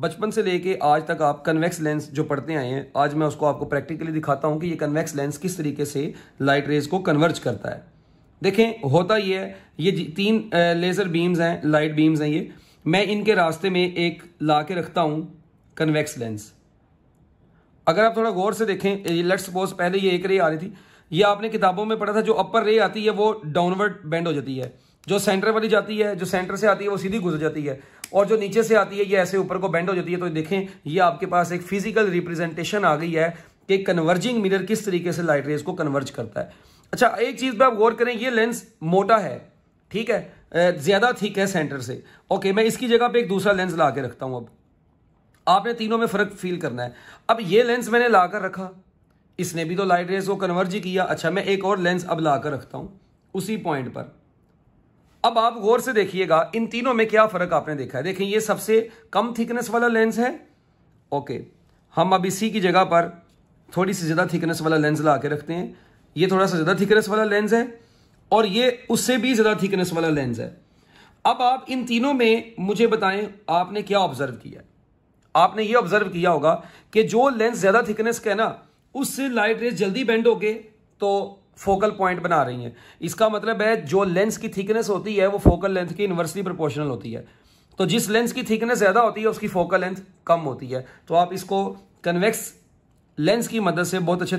बचपन से लेके आज तक आप कन्वेक्स लेंस जो पढ़ते आए हैं आज मैं उसको आपको प्रैक्टिकली दिखाता हूँ कि ये कन्वेक्स लेंस किस तरीके से लाइट रेज को कन्वर्ज करता है देखें होता ये है ये तीन लेज़र बीम्स हैं लाइट बीम्स हैं ये मैं इनके रास्ते में एक ला के रखता हूँ कन्वेक्स लेंस अगर आप थोड़ा गौर से देखें लेट सपोज पहले ये एक रे आ रही थी ये आपने किताबों में पढ़ा था जो अपर रे आती है वो डाउनवर्ड बेंड हो जाती है जो सेंटर वाली जाती है जो सेंटर से आती है वो सीधी गुजर जाती है और जो नीचे से आती है ये ऐसे ऊपर को बेंड हो जाती है तो देखें ये आपके पास एक फिजिकल रिप्रेजेंटेशन आ गई है कि कन्वर्जिंग मिरर किस तरीके से लाइट रेज को कन्वर्ज करता है अच्छा एक चीज़ पर आप गौर करें ये लेंस मोटा है ठीक है ज़्यादा ठीक है सेंटर से ओके मैं इसकी जगह पर एक दूसरा लेंस ला के रखता हूँ अब आपने तीनों में फ़र्क फील करना है अब ये लेंस मैंने ला कर रखा इसने भी तो लाइट रेज को कन्वर्ज किया अच्छा मैं एक और लेंस अब ला कर रखता हूँ उसी पॉइंट पर अब आप गौर से देखिएगा इन तीनों में क्या फर्क आपने देखा है देखें ये सबसे कम थिकनेस वाला लेंस है ओके हम अब इसी की जगह पर थोड़ी सी ज़्यादा थिकनेस वाला लेंस ला के रखते हैं ये थोड़ा सा ज़्यादा थिकनेस वाला लेंस है और ये उससे भी ज़्यादा थिकनेस वाला लेंस है अब आप इन तीनों में मुझे बताएं आपने क्या ऑब्जर्व किया आपने ये ऑब्जर्व किया होगा कि जो लेंस ज़्यादा थिकनेस का है ना उससे लाइट रेस जल्दी बेंड हो गए तो फोकल पॉइंट बना रही हैं इसका मतलब है जो लेंस की थिकनेस होती है वो फोकल लेंथ की इन्वर्सली प्रोपोर्शनल होती है तो जिस लेंस की थिकनेस ज़्यादा होती है उसकी फोकल लेंथ कम होती है तो आप इसको कन्वेक्स लेंस की मदद से बहुत अच्छे